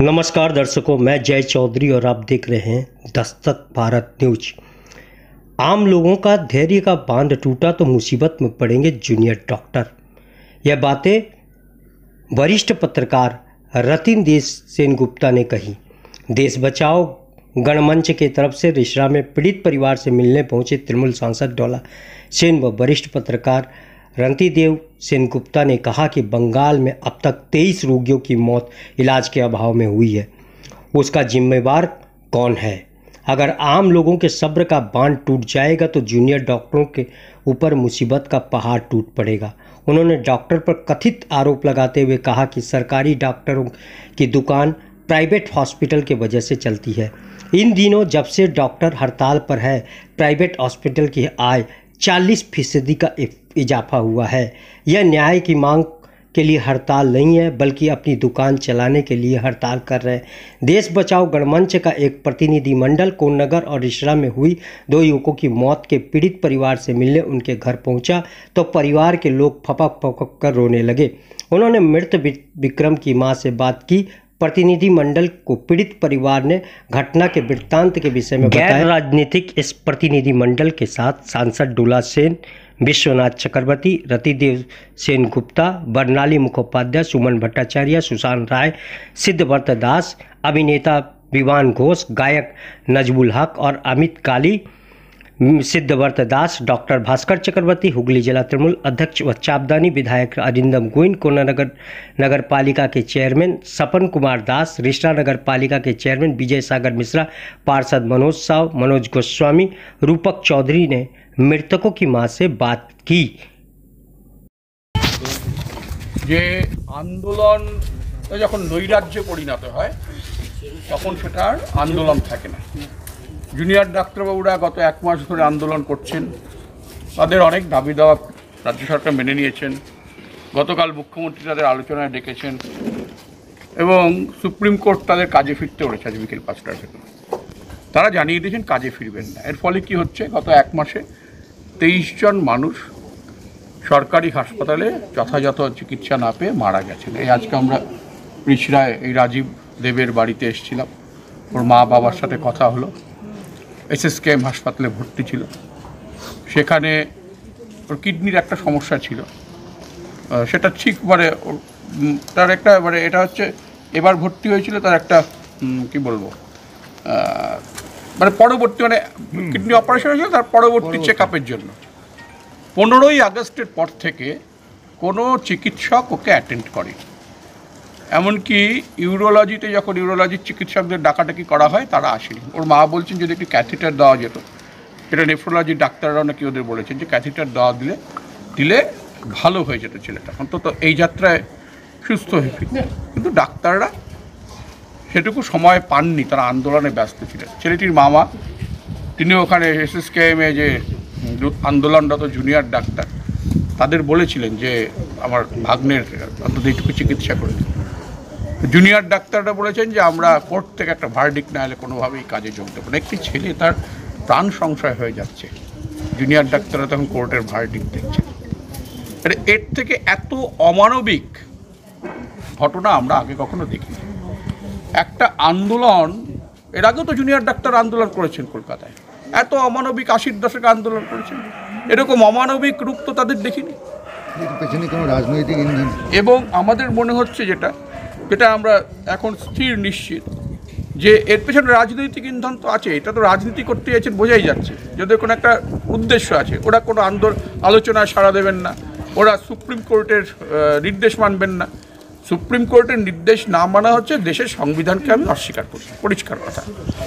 नमस्कार दर्शकों मैं जय चौधरी और आप देख रहे हैं दस्तक भारत न्यूज आम लोगों का धैर्य का बांध टूटा तो मुसीबत में पड़ेंगे जूनियर डॉक्टर यह बातें वरिष्ठ पत्रकार रतिन देश सेन गुप्ता ने कही देश बचाओ गणमंच के तरफ से रिश्रा में पीड़ित परिवार से मिलने पहुंचे तृणमूल सांसद डोला सेन व वरिष्ठ पत्रकार रंतीदेव सेनगुप्ता ने कहा कि बंगाल में अब तक तेईस रोगियों की मौत इलाज के अभाव में हुई है उसका जिम्मेवार कौन है अगर आम लोगों के सब्र का बांध टूट जाएगा तो जूनियर डॉक्टरों के ऊपर मुसीबत का पहाड़ टूट पड़ेगा उन्होंने डॉक्टर पर कथित आरोप लगाते हुए कहा कि सरकारी डॉक्टरों की दुकान प्राइवेट हॉस्पिटल के वजह से चलती है इन दिनों जब से डॉक्टर हड़ताल पर है प्राइवेट हॉस्पिटल की आय 40 फीसदी का इजाफा हुआ है यह न्याय की मांग के लिए हड़ताल नहीं है बल्कि अपनी दुकान चलाने के लिए हड़ताल कर रहे देश बचाओ गणमंच का एक प्रतिनिधिमंडल कोननगर और रिश्रा में हुई दो युवकों की मौत के पीड़ित परिवार से मिलने उनके घर पहुंचा तो परिवार के लोग फपक फपक कर रोने लगे उन्होंने मृत विक्रम की मां से बात की प्रतिनिधिमंडल को पीड़ित परिवार ने घटना के वृत्तांत के विषय में बताया राजनीतिक इस प्रतिनिधिमंडल के साथ सांसद डुला सेन विश्वनाथ चक्रवर्ती रतिदेव सेन गुप्ता बर्नाली मुखोपाध्याय सुमन भट्टाचार्य सुशांत राय सिद्धवर्त दास अभिनेता विवान घोष गायक नजबुल हक और अमित काली सिद्धवर्त दास डॉक्टर भास्कर चक्रवर्ती हुगली जिला तृणमूल अध्यक्ष व चापदानी विधायक अरिंदम कोना नगर नगर पालिका के चेयरमैन सपन कुमार दास रिश्ता नगर पालिका के चेयरमैन विजय सागर मिश्रा पार्षद मनोज साव मनोज गोस्वामी रूपक चौधरी ने मृतकों की मां से बात की যে আন্দোলন যখন নৈরাজ্যে পরিণত হয় তখন সেটার আন্দোলন থাকে না জুনিয়র ডাক্তারবাবুরা গত এক মাস ধরে আন্দোলন করছেন তাদের অনেক দাবি দাওয়া রাজ্য সরকার মেনে নিয়েছেন গতকাল মুখ্যমন্ত্রী তাদের আলোচনায় ডেকেছেন এবং সুপ্রিম কোর্ট তাদের কাজে ফিরতে বলেছে আজ বিকেল পাঁচটার থেকে তারা জানিয়ে দিয়েছেন কাজে ফিরবেন না এর ফলে কি হচ্ছে গত এক মাসে তেইশ জন মানুষ সরকারি হাসপাতালে যথাযথ চিকিৎসা না পেয়ে মারা গেছেন এই আজকে আমরা রিচরায় এই রাজীব দেবের বাড়িতে এসেছিলাম ওর মা বাবার সাথে কথা হলো এসএসকেএম হাসপাতালে ভর্তি ছিল সেখানে ওর কিডনির একটা সমস্যা ছিল সেটা ঠিক মানে তার একটা মানে এটা হচ্ছে এবার ভর্তি হয়েছিল তার একটা কি বলবো মানে পরবর্তী মানে কিডনি অপারেশন হয়েছিল তার পরবর্তী চেক আপের জন্য পনেরোই আগস্টের পর থেকে কোনো চিকিৎসক ওকে অ্যাটেন্ড করে এমনকি ইউরোলজিতে যখন ইউরোলজির চিকিৎসকদের ডাকাডাকি করা হয় তারা আসেনি ওর মা বলছেন যদি একটি ক্যাথিটার দেওয়া যেত সেটা নেফ্রোলজির ডাক্তাররাও নাকি ওদের বলেছেন যে ক্যাথিটার দেওয়া দিলে দিলে ভালো হয়ে যেত ছেলেটা অন্তত এই যাত্রায় সুস্থ হয়ে ফিরবে কিন্তু ডাক্তাররা সেটুকু সময় পাননি তারা আন্দোলনে ব্যস্ত ছিলেন ছেলেটির মামা তিনি ওখানে এসএসকেএমে যে আন্দোলনরত জুনিয়র ডাক্তার তাদের বলেছিলেন যে আমার ভাগ্নের অন্তত এইটুকু চিকিৎসা করে জুনিয়র ডাক্তাররা বলেছেন যে আমরা কোর্ট থেকে একটা ভার্ডিক না এলে কোনোভাবেই কাজে যোগ দেবো না একটি ছেলে তার প্রাণ সংশয় হয়ে যাচ্ছে জুনিয়র ডাক্তাররা তখন কোর্টের ভার্ডিক দেখছে এর থেকে এত অমানবিক ঘটনা আমরা আগে কখনো দেখিনি একটা আন্দোলন এর আগেও তো জুনিয়র ডাক্তার আন্দোলন করেছেন কলকাতায় এত অমানবিক আশির দশকে আন্দোলন করেছেন এরকম অমানবিক রূপ তো তাদের দেখিনি পেছনে কোনো রাজনৈতিক ইঞ্জিন এবং আমাদের মনে হচ্ছে যেটা যেটা আমরা এখন স্থির নিশ্চিত যে এর পেছনে রাজনৈতিক ইন্ধন তো আছে এটা তো রাজনীতি করতে চাইছেন বোঝাই যাচ্ছে যাদের কোনো একটা উদ্দেশ্য আছে ওরা কোনো আন্দোলন আলোচনায় সাড়া দেবেন না ওরা সুপ্রিম কোর্টের নির্দেশ মানবেন না সুপ্রিম কোর্টের নির্দেশ না মানা হচ্ছে দেশের সংবিধানকে আমি অস্বীকার করছি পরিষ্কার কথা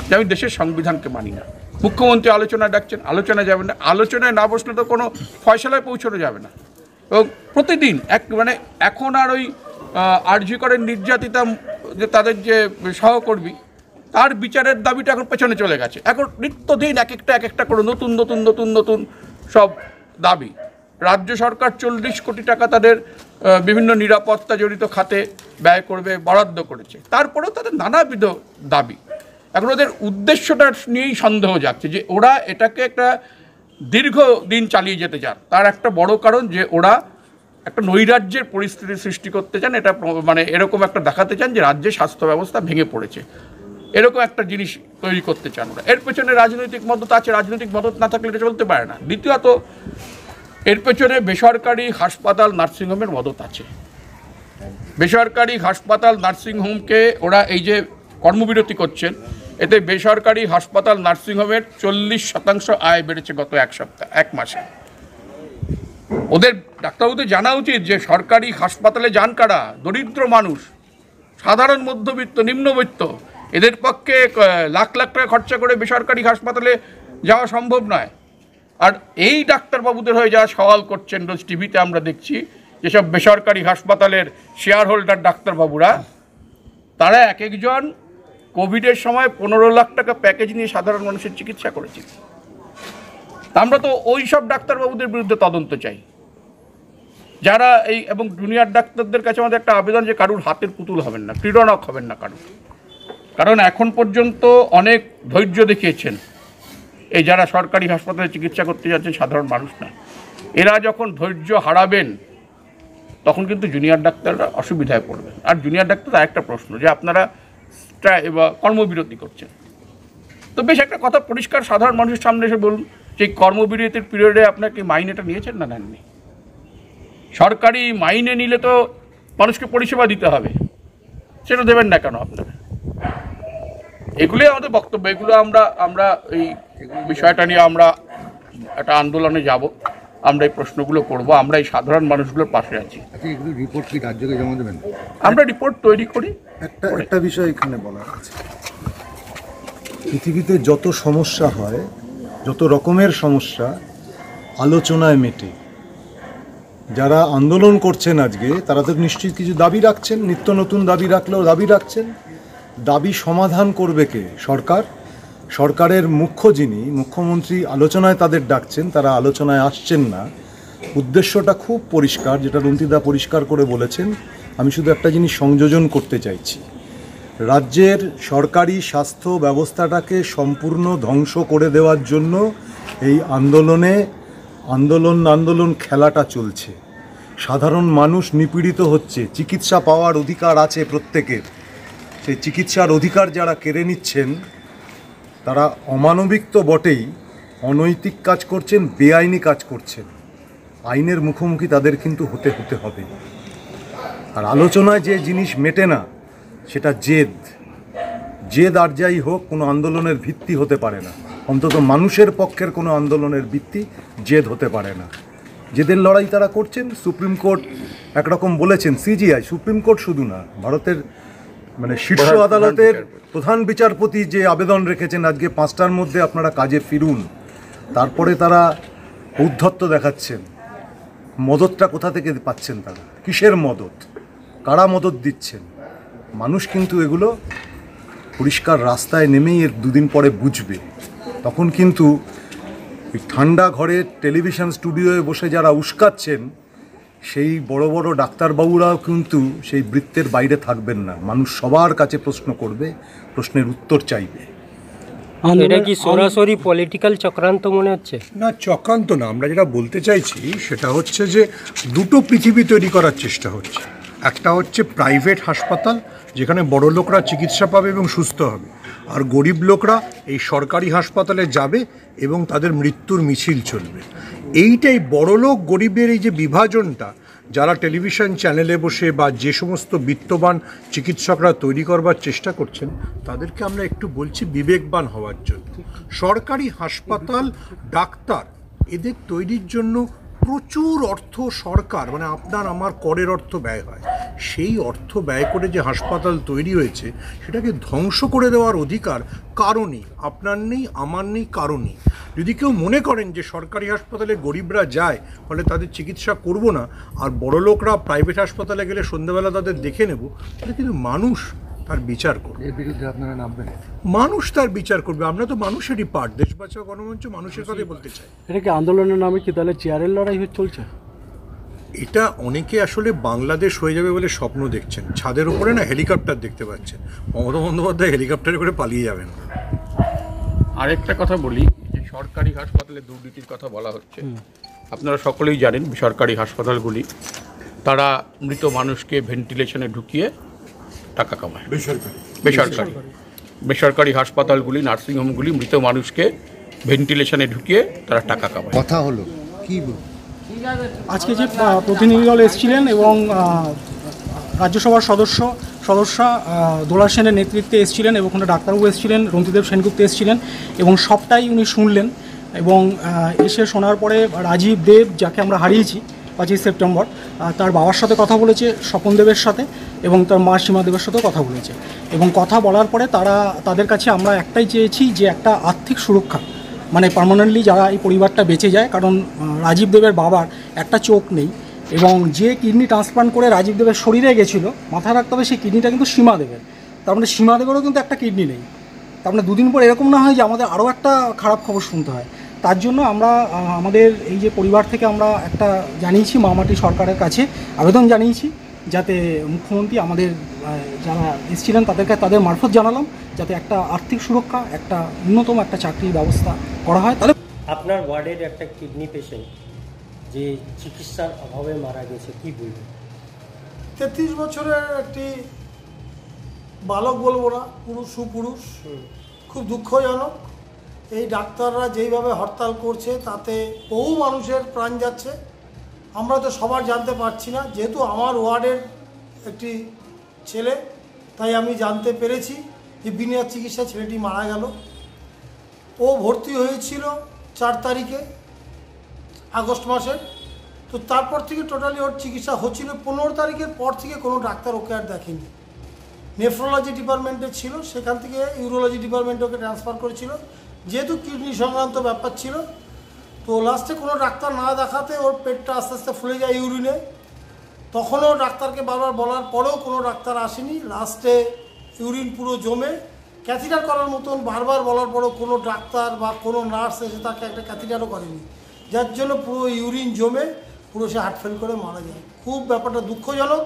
যে আমি দেশের সংবিধানকে মানি না মুখ্যমন্ত্রী আলোচনা ডাকছেন আলোচনা যাবে না আলোচনায় না বসলে তো কোনো ফয়সলায় পৌঁছানো যাবে না এবং প্রতিদিন এক মানে এখন আর ওই আর্জি করে নির্যাতিতা যে তাদের যে সহকর্মী তার বিচারের দাবিটা এখন পেছনে চলে গেছে এখন নিত্যদিন এক একটা এক একটা করে নতুন নতুন নতুন নতুন সব দাবি রাজ্য সরকার চল্লিশ কোটি টাকা তাদের বিভিন্ন নিরাপত্তা জড়িত খাতে ব্যয় করবে বরাদ্দ করেছে তারপরেও তাদের নানাবিধ দাবি এখন ওদের উদ্দেশ্যটা নিয়েই সন্দেহ যাচ্ছে যে ওরা এটাকে একটা দীর্ঘ দিন চালিয়ে যেতে চান তার একটা বড় কারণ যে ওরা একটা নৈরাজ্যের পরিস্থিতি সৃষ্টি করতে চান এটা মানে এরকম একটা দেখাতে চান যে রাজ্যে স্বাস্থ্য ব্যবস্থা ভেঙে পড়েছে এরকম একটা জিনিস তৈরি করতে চান ওরা এর পেছনে রাজনৈতিক মদত আছে রাজনৈতিক মদত না থাকলে এটা চলতে পারে না দ্বিতীয়ত এর পেছনে বেসরকারি হাসপাতাল নার্সিংহোমের মদত আছে বেসরকারি হাসপাতাল নার্সিংহোমকে ওরা এই যে কর্মবিরতি করছেন এতে বেসরকারি হাসপাতাল নার্সিংহোমের চল্লিশ শতাংশ আয় বেড়েছে গত এক সপ্তাহ এক মাসে ওদের ডাক্তারবাবুদের জানা উচিত যে সরকারি হাসপাতালে যান কারা দরিদ্র মানুষ সাধারণ মধ্যবিত্ত নিম্নবিত্ত এদের পক্ষে লাখ লাখ টাকা খরচা করে বেসরকারি হাসপাতালে যাওয়া সম্ভব নয় আর এই ডাক্তারবাবুদের হয়ে যা সওয়াল করছেন রোজ টিভিতে আমরা দেখছি যেসব বেসরকারি হাসপাতালের শেয়ার হোল্ডার ডাক্তারবাবুরা তারা এক একজন কোভিডের সময় পনেরো লাখ টাকা প্যাকেজ নিয়ে সাধারণ মানুষের চিকিৎসা করেছে আমরা তো ওই সব ডাক্তারবাবুদের বিরুদ্ধে তদন্ত চাই যারা এই এবং জুনিয়র ডাক্তারদের কাছে আমাদের একটা আবেদন যে কারুর হাতের পুতুল হবেন না ক্রীড়নক হবেন না কারুর কারণ এখন পর্যন্ত অনেক ধৈর্য দেখিয়েছেন এই যারা সরকারি হাসপাতালে চিকিৎসা করতে যাচ্ছে সাধারণ মানুষ না এরা যখন ধৈর্য হারাবেন তখন কিন্তু জুনিয়র ডাক্তাররা অসুবিধায় পড়বেন আর জুনিয়র ডাক্তার একটা প্রশ্ন যে আপনারা কর্মবিরতি করছেন তো বেশ একটা কথা পরিষ্কার সাধারণ মানুষের সামনে এসে বলুন যে কর্মবিরতির পিরিয়ডে আপনাকে মাইনেটা নিয়েছেন না নেননি সরকারি মাইনে নিলে তো মানুষকে পরিষেবা দিতে হবে সেটা দেবেন না কেন আপনারা এগুলি আমাদের বক্তব্য এগুলো আমরা আমরা এই বিষয়টা নিয়ে আমরা একটা আন্দোলনে যাব আমরা এই প্রশ্নগুলো করব আমরা এই সাধারণ মানুষগুলোর পাশে আছি রিপোর্ট আচ্ছা, কি রাজ্যকে জমা দেবেন আমরা রিপোর্ট তৈরি করি একটা একটা বিষয় এখানে বলা আছে পৃথিবীতে যত সমস্যা হয় যত রকমের সমস্যা আলোচনায় মেটে যারা আন্দোলন করছেন আজকে তারা তো নিশ্চিত কিছু দাবি রাখছেন নিত্য নতুন দাবি রাখলেও দাবি রাখছেন দাবি সমাধান করবে কে সরকার সরকারের মুখ্য যিনি মুখ্যমন্ত্রী আলোচনায় তাদের ডাকছেন তারা আলোচনায় আসছেন না উদ্দেশ্যটা খুব পরিষ্কার যেটা রন্তিদা পরিষ্কার করে বলেছেন আমি শুধু একটা জিনিস সংযোজন করতে চাইছি রাজ্যের সরকারি স্বাস্থ্য ব্যবস্থাটাকে সম্পূর্ণ ধ্বংস করে দেওয়ার জন্য এই আন্দোলনে আন্দোলন আন্দোলন খেলাটা চলছে সাধারণ মানুষ নিপীড়িত হচ্ছে চিকিৎসা পাওয়ার অধিকার আছে প্রত্যেকের সেই চিকিৎসার অধিকার যারা কেড়ে নিচ্ছেন তারা অমানবিক তো বটেই অনৈতিক কাজ করছেন বেআইনি কাজ করছেন আইনের মুখোমুখি তাদের কিন্তু হতে হতে হবে আর আলোচনায় যে জিনিস মেটে না সেটা জেদ জেদ আর যাই হোক কোনো আন্দোলনের ভিত্তি হতে পারে না অন্তত মানুষের পক্ষের কোনো আন্দোলনের ভিত্তি জেদ হতে পারে না জেদের লড়াই তারা করছেন সুপ্রিম কোর্ট একরকম বলেছেন সিজিআই সুপ্রিম কোর্ট শুধু না ভারতের মানে শীর্ষ আদালতের প্রধান বিচারপতি যে আবেদন রেখেছেন আজকে পাঁচটার মধ্যে আপনারা কাজে ফিরুন তারপরে তারা উদ্ধত্ত দেখাচ্ছেন মদতটা কোথা থেকে পাচ্ছেন তারা কিসের মদত কারা মদত দিচ্ছেন মানুষ কিন্তু এগুলো পরিষ্কার রাস্তায় নেমেই এর দুদিন পরে বুঝবে তখন কিন্তু ঠান্ডা ঘরে টেলিভিশন স্টুডিওয়ে বসে যারা উস্কাচ্ছেন সেই বড় বড় ডাক্তারবাবুরাও কিন্তু সেই বৃত্তের বাইরে থাকবেন না মানুষ সবার কাছে প্রশ্ন করবে প্রশ্নের উত্তর চাইবে এটা কি সরাসরি পলিটিক্যাল চক্রান্ত মনে হচ্ছে না চক্রান্ত না আমরা যেটা বলতে চাইছি সেটা হচ্ছে যে দুটো পৃথিবী তৈরি করার চেষ্টা হচ্ছে একটা হচ্ছে প্রাইভেট হাসপাতাল যেখানে বড় লোকরা চিকিৎসা পাবে এবং সুস্থ হবে আর গরিব লোকরা এই সরকারি হাসপাতালে যাবে এবং তাদের মৃত্যুর মিছিল চলবে এইটাই বড়লোক গরিবের এই যে বিভাজনটা যারা টেলিভিশন চ্যানেলে বসে বা যে সমস্ত বিত্তবান চিকিৎসকরা তৈরি করবার চেষ্টা করছেন তাদেরকে আমরা একটু বলছি বিবেকবান হওয়ার জন্য সরকারি হাসপাতাল ডাক্তার এদের তৈরির জন্য প্রচুর অর্থ সরকার মানে আপনার আমার করের অর্থ ব্যয় হয় সেই অর্থ ব্যয় করে যে হাসপাতাল তৈরি হয়েছে সেটাকে ধ্বংস করে দেওয়ার অধিকার নেই আপনার নেই আমার নেই নেই যদি কেউ মনে করেন যে সরকারি হাসপাতালে গরিবরা যায় ফলে তাদের চিকিৎসা করব না আর বড় লোকরা প্রাইভেট হাসপাতালে গেলে সন্ধ্যাবেলা তাদের দেখে নেব তাহলে কিন্তু মানুষ তার বিচার করবে এর বিরুদ্ধে আপনারা নামবেন মানুষ তার বিচার করবে আমরা তো মানুষেরই পার্ট দেশ বাঁচা গণমঞ্চ মানুষের কথাই বলতে চাই এটা কি আন্দোলনের নামে কি তাহলে চেয়ারের লড়াই চলছে এটা অনেকে আসলে বাংলাদেশ হয়ে যাবে বলে স্বপ্ন দেখছেন ছাদের উপরে না হেলিকপ্টার দেখতে পাচ্ছেন মমতা বন্দ্যোপাধ্যায় হেলিকপ্টারে করে পালিয়ে যাবেন আরেকটা কথা বলি যে সরকারি হাসপাতালে দুর্নীতির কথা বলা হচ্ছে আপনারা সকলেই জানেন বেসরকারি হাসপাতালগুলি তারা মৃত মানুষকে ভেন্টিলেশনে ঢুকিয়ে টাকা কামায় বেসরকারি বেসরকারি বেসরকারি হাসপাতালগুলি নার্সিংহোমগুলি মৃত মানুষকে ভেন্টিলেশনে ঢুকিয়ে তারা টাকা কামায় কথা হলো কী আজকে যে প্রতিনিধি দল এসেছিলেন এবং রাজ্যসভার সদস্য সদস্যা দোলা সেনের নেতৃত্বে এসেছিলেন এবং ওখানে ডাক্তারবাবু এসেছিলেন রঞ্জিদেব সেনগুপ্ত এসেছিলেন এবং সবটাই উনি শুনলেন এবং এসে শোনার পরে রাজীব দেব যাকে আমরা হারিয়েছি পাঁচই সেপ্টেম্বর তার বাবার সাথে কথা বলেছে স্বপন দেবের সাথে এবং তার মা সীমা দেবের সাথেও কথা বলেছে এবং কথা বলার পরে তারা তাদের কাছে আমরা একটাই চেয়েছি যে একটা আর্থিক সুরক্ষা মানে পার্মানেন্টলি যারা এই পরিবারটা বেঁচে যায় কারণ রাজীব দেবের বাবার একটা চোখ নেই এবং যে কিডনি ট্রান্সপ্লান্ট করে রাজীব দেবের শরীরে গেছিলো মাথায় রাখতে হবে সেই কিডনিটা কিন্তু সীমা দেবের তার মানে সীমা দেবেরও কিন্তু একটা কিডনি নেই তার মানে দুদিন পর এরকম না হয় যে আমাদের আরও একটা খারাপ খবর শুনতে হয় তার জন্য আমরা আমাদের এই যে পরিবার থেকে আমরা একটা জানিয়েছি মামাটি সরকারের কাছে আবেদন জানিয়েছি যাতে মুখ্যমন্ত্রী আমাদের যারা এসেছিলেন তাদেরকে তাদের মারফত জানালাম যাতে একটা আর্থিক সুরক্ষা একটা ন্যূনতম একটা চাকরির ব্যবস্থা করা হয় তাহলে আপনার ওয়ার্ডের একটা কিডনি পেশেন্ট যে চিকিৎসার অভাবে মারা গেছে কি বলবেন তেত্রিশ বছরের একটি বালক বলবো না পুরুষ সুপুরুষ খুব দুঃখজনক এই ডাক্তাররা যেইভাবে হরতাল করছে তাতে বহু মানুষের প্রাণ যাচ্ছে আমরা তো সবার জানতে পারছি না যেহেতু আমার ওয়ার্ডের একটি ছেলে তাই আমি জানতে পেরেছি যে বিনা চিকিৎসা ছেলেটি মারা গেল ও ভর্তি হয়েছিল চার তারিখে আগস্ট মাসের তো তারপর থেকে টোটালি ওর চিকিৎসা হচ্ছিল পনেরো তারিখের পর থেকে কোনো ডাক্তার ওকে আর দেখেনি নেফ্রোলজি ডিপার্টমেন্টে ছিল সেখান থেকে ইউরোলজি ডিপার্টমেন্টে ওকে ট্রান্সফার করেছিল যেহেতু কিডনি সংক্রান্ত ব্যাপার ছিল তো লাস্টে কোনো ডাক্তার না দেখাতে ওর পেটটা আস্তে আস্তে ফুলে যায় ইউরিনে তখনও ডাক্তারকে বারবার বলার পরেও কোনো ডাক্তার আসেনি লাস্টে ইউরিন পুরো জমে ক্যাথিটার করার মতন বারবার বলার পরেও কোনো ডাক্তার বা কোনো নার্স এসে তাকে একটা ক্যাথিটারও করেনি যার জন্য পুরো ইউরিন জমে পুরো সে হার্ট ফেল করে মারা যায় খুব ব্যাপারটা দুঃখজনক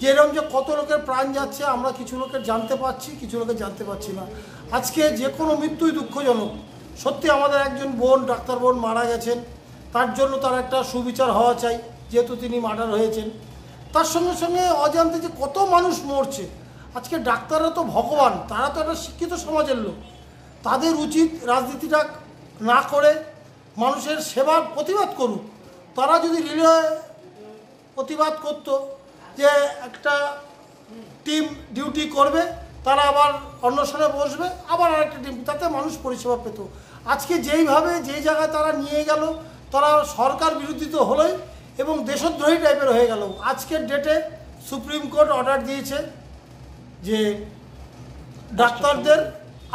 যে এরকম যে কত লোকের প্রাণ যাচ্ছে আমরা কিছু লোকের জানতে পারছি কিছু লোকের জানতে পারছি না আজকে যে কোনো মৃত্যুই দুঃখজনক সত্যি আমাদের একজন বোন ডাক্তার বোন মারা গেছেন তার জন্য তার একটা সুবিচার হওয়া চাই যেহেতু তিনি মার্ডার হয়েছেন তার সঙ্গে সঙ্গে অজান্তে যে কত মানুষ মরছে আজকে ডাক্তাররা তো ভগবান তারা তো একটা শিক্ষিত সমাজের লোক তাদের উচিত রাজনীতিটা না করে মানুষের সেবার প্রতিবাদ করুক তারা যদি রিলে প্রতিবাদ করত যে একটা টিম ডিউটি করবে তারা আবার অন্বেষণে বসবে আবার আরেকটা টিম তাতে মানুষ পরিষেবা পেত আজকে যেইভাবে যে জায়গায় তারা নিয়ে গেল তারা সরকার বিরোধী তো হলোই এবং দেশদ্রোহী টাইপের হয়ে গেল আজকের ডেটে সুপ্রিম কোর্ট অর্ডার দিয়েছে যে ডাক্তারদের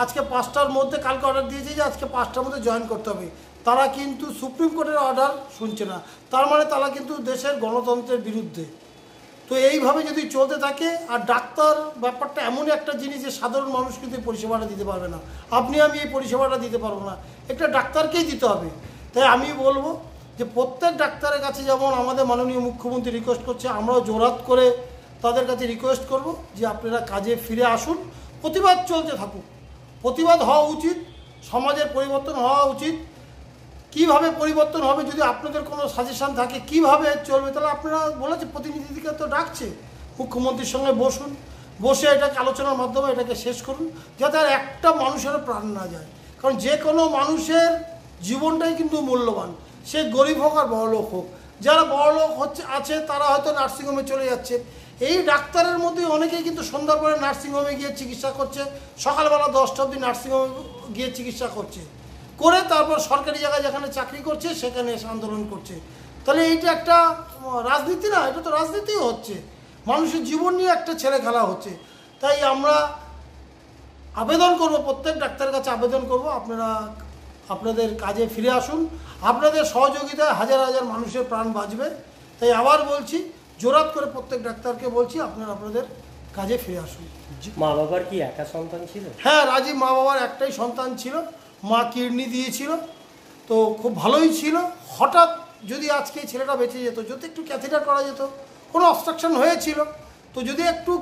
আজকে পাঁচটার মধ্যে কালকে অর্ডার দিয়েছে যে আজকে পাঁচটার মধ্যে জয়েন করতে হবে তারা কিন্তু সুপ্রিম কোর্টের অর্ডার শুনছে না তার মানে তারা কিন্তু দেশের গণতন্ত্রের বিরুদ্ধে তো এইভাবে যদি চলতে থাকে আর ডাক্তার ব্যাপারটা এমন একটা জিনিস যে সাধারণ মানুষ কিন্তু এই পরিষেবাটা দিতে পারবে না আপনি আমি এই পরিষেবাটা দিতে পারবো না একটা ডাক্তারকেই দিতে হবে তাই আমি বলবো যে প্রত্যেক ডাক্তারের কাছে যেমন আমাদের মাননীয় মুখ্যমন্ত্রী রিকোয়েস্ট করছে আমরাও জোরাত করে তাদের কাছে রিকোয়েস্ট করব যে আপনারা কাজে ফিরে আসুন প্রতিবাদ চলতে থাকুক প্রতিবাদ হওয়া উচিত সমাজের পরিবর্তন হওয়া উচিত কিভাবে পরিবর্তন হবে যদি আপনাদের কোনো সাজেশান থাকে কিভাবে চলবে তাহলে আপনারা বলেছে প্রতিনিধিদেরকে তো ডাকছে মুখ্যমন্ত্রীর সঙ্গে বসুন বসে এটাকে আলোচনার মাধ্যমে এটাকে শেষ করুন যাতে আর একটা মানুষের প্রাণ না যায় কারণ যে কোনো মানুষের জীবনটাই কিন্তু মূল্যবান সে গরিব হোক আর বড়লোক হোক যারা বড়লোক হচ্ছে আছে তারা হয়তো নার্সিংহোমে চলে যাচ্ছে এই ডাক্তারের মধ্যে অনেকেই কিন্তু সন্ধ্যার পরে নার্সিংহোমে গিয়ে চিকিৎসা করছে সকালবেলা দশটা অবধি নার্সিংহোমে গিয়ে চিকিৎসা করছে করে তারপর সরকারি জায়গায় যেখানে চাকরি করছে সেখানে এসে আন্দোলন করছে তাহলে এইটা একটা রাজনীতি না এটা তো রাজনীতিও হচ্ছে মানুষের জীবন নিয়ে একটা ছেলে খেলা হচ্ছে তাই আমরা আবেদন করব প্রত্যেক ডাক্তারের কাছে আবেদন করব আপনারা আপনাদের কাজে ফিরে আসুন আপনাদের সহযোগিতায় হাজার হাজার মানুষের প্রাণ বাঁচবে তাই আবার বলছি জোরাত করে প্রত্যেক ডাক্তারকে বলছি আপনারা আপনাদের কাজে ফিরে আসুন মা বাবার কি একা সন্তান ছিল হ্যাঁ রাজীব মা বাবার একটাই সন্তান ছিল মা কিডনি দিয়েছিল তো খুব ভালোই ছিল হঠাৎ যদি আজকে ছেলেটা বেঁচে যেত যদি একটু ক্যাথিটার করা যেত কোনো অবস্ট্রাকশন হয়েছিল তো যদি একটু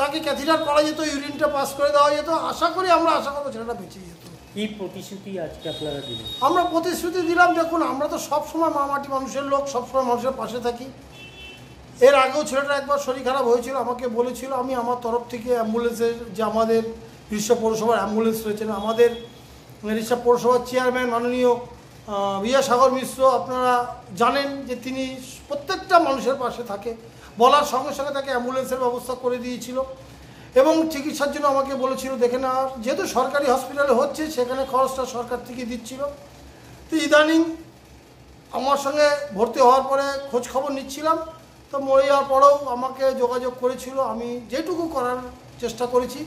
তাকে ক্যাথিটার করা যেত ইউরিনটা পাস করে দেওয়া যেত আশা করি আমরা আশা করবো ছেলেটা বেঁচে যেত এই প্রতিশ্রুতি আজকে আপনারা দিলেন আমরা প্রতিশ্রুতি দিলাম দেখুন আমরা তো সবসময় মামাটি মানুষের লোক সবসময় মানুষের পাশে থাকি এর আগেও ছেলেটা একবার শরীর খারাপ হয়েছিল আমাকে বলেছিল আমি আমার তরফ থেকে অ্যাম্বুলেন্সের যে আমাদের বিশ্ব পৌরসভার অ্যাম্বুলেন্স রয়েছেন আমাদের মেরিসা পৌরসভার চেয়ারম্যান মাননীয় বিয়া সাগর মিশ্র আপনারা জানেন যে তিনি প্রত্যেকটা মানুষের পাশে থাকে বলার সঙ্গে সঙ্গে তাকে অ্যাম্বুলেন্সের ব্যবস্থা করে দিয়েছিল এবং চিকিৎসার জন্য আমাকে বলেছিল দেখে নেওয়ার যেহেতু সরকারি হসপিটালে হচ্ছে সেখানে খরচটা সরকার থেকে দিচ্ছিল তো ইদানিং আমার সঙ্গে ভর্তি হওয়ার পরে খোঁজ খবর নিচ্ছিলাম তো মরে যাওয়ার পরেও আমাকে যোগাযোগ করেছিল আমি যেটুকু করার চেষ্টা করেছি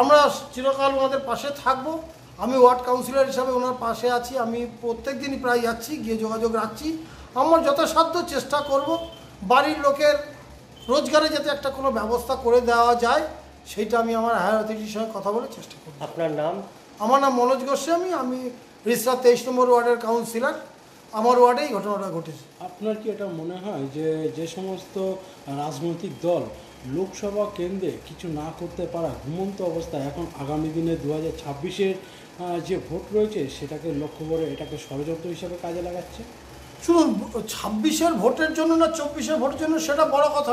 আমরা চিরকাল ওনাদের পাশে থাকবো আমি ওয়ার্ড কাউন্সিলর হিসাবে ওনার পাশে আছি আমি প্রত্যেক দিনই প্রায় যাচ্ছি গিয়ে যোগাযোগ রাখছি আমার যথাসাধ্য চেষ্টা করব বাড়ির লোকের রোজগারে যাতে একটা কোনো ব্যবস্থা করে দেওয়া যায় সেইটা আমি আমার হায়ার অথরিটির সঙ্গে কথা বলে চেষ্টা করব আপনার নাম আমার নাম মনোজ গোস্বামী আমি রিসরা তেইশ নম্বর ওয়ার্ডের কাউন্সিলর আমার ওয়ার্ডেই ঘটনাটা ঘটেছে আপনার কি এটা মনে হয় যে যে সমস্ত রাজনৈতিক দল লোকসভা কেন্দ্রে কিছু না করতে পারা ঘুমন্ত অবস্থায় এখন আগামী দিনে দু হাজার ছাব্বিশের যে ভোট রয়েছে সেটাকে লক্ষ্য করে এটাকে ষড়যন্ত্র হিসাবে কাজে লাগাচ্ছে শুনুন ছাব্বিশের ভোটের জন্য না চব্বিশের ভোটের জন্য সেটা বড় কথা